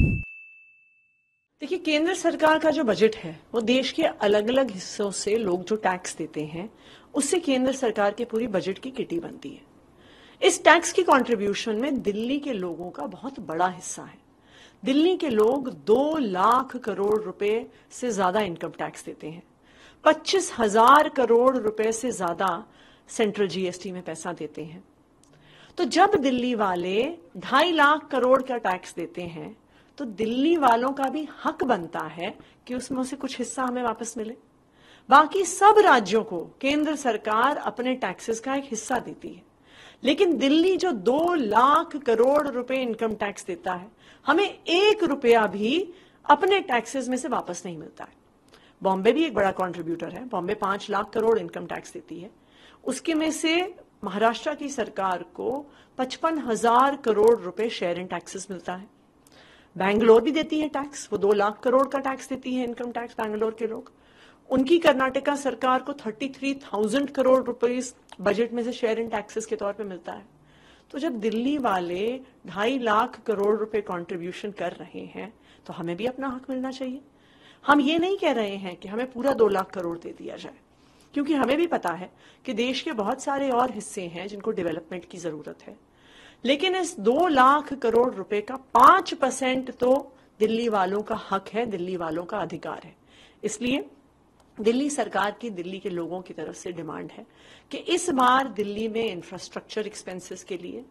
देखिए केंद्र सरकार का जो बजट है वो देश के अलग अलग हिस्सों से लोग जो टैक्स देते हैं उससे केंद्र सरकार के पूरी बजट की किटी बनती है इस टैक्स की कंट्रीब्यूशन में दिल्ली के लोगों का बहुत बड़ा हिस्सा है दिल्ली के लोग दो लाख करोड़ रुपए से ज्यादा इनकम टैक्स देते हैं पच्चीस हजार करोड़ रुपए से ज्यादा सेंट्रल जीएसटी में पैसा देते हैं तो जब दिल्ली वाले ढाई लाख करोड़ का टैक्स देते हैं तो दिल्ली वालों का भी हक बनता है कि उसमें से कुछ हिस्सा हमें वापस मिले बाकी सब राज्यों को केंद्र सरकार अपने टैक्सेस का एक हिस्सा देती है लेकिन दिल्ली जो दो लाख करोड़ रुपए इनकम टैक्स देता है हमें एक रुपया भी अपने टैक्सेस में से वापस नहीं मिलता है बॉम्बे भी एक बड़ा कॉन्ट्रीब्यूटर है बॉम्बे पांच लाख करोड़ इनकम टैक्स देती है उसके में से महाराष्ट्र की सरकार को पचपन हजार करोड़ रुपए शेयर इन टैक्सेस मिलता है बैंगलोर भी देती है टैक्स वो दो लाख करोड़ का टैक्स देती है इनकम टैक्स बैंगलोर के लोग उनकी कर्नाटका सरकार को thirty three thousand crore rupees budget में से शेयर इन टैक्सेस के तौर पे मिलता है तो जब दिल्ली वाले ढाई लाख करोड़ रुपए कंट्रीब्यूशन कर रहे हैं तो हमें भी अपना हक मिलना चाहिए हम ये नहीं कह रहे हैं कि हमें पूरा दो लाख करोड़ दे दिया जाए क्योंकि हमें भी पता है कि देश के बहुत सारे और हिस्से हैं जिनको डेवलपमेंट की जरूरत है लेकिन इस दो लाख करोड़ रुपए का पांच परसेंट तो दिल्ली वालों का हक है दिल्ली वालों का अधिकार है इसलिए दिल्ली सरकार की दिल्ली के लोगों की तरफ से डिमांड है कि इस बार दिल्ली में इंफ्रास्ट्रक्चर एक्सपेंसेस के लिए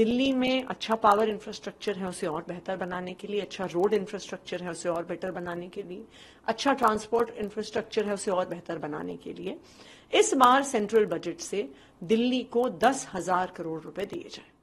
दिल्ली में अच्छा पावर इंफ्रास्ट्रक्चर है उसे और बेहतर बनाने के लिए अच्छा रोड इंफ्रास्ट्रक्चर है उसे और बेहतर बनाने के लिए अच्छा ट्रांसपोर्ट इंफ्रास्ट्रक्चर है उसे और बेहतर बनाने के लिए इस बार सेंट्रल बजट से दिल्ली को दस हजार करोड़ रुपए दिए जाए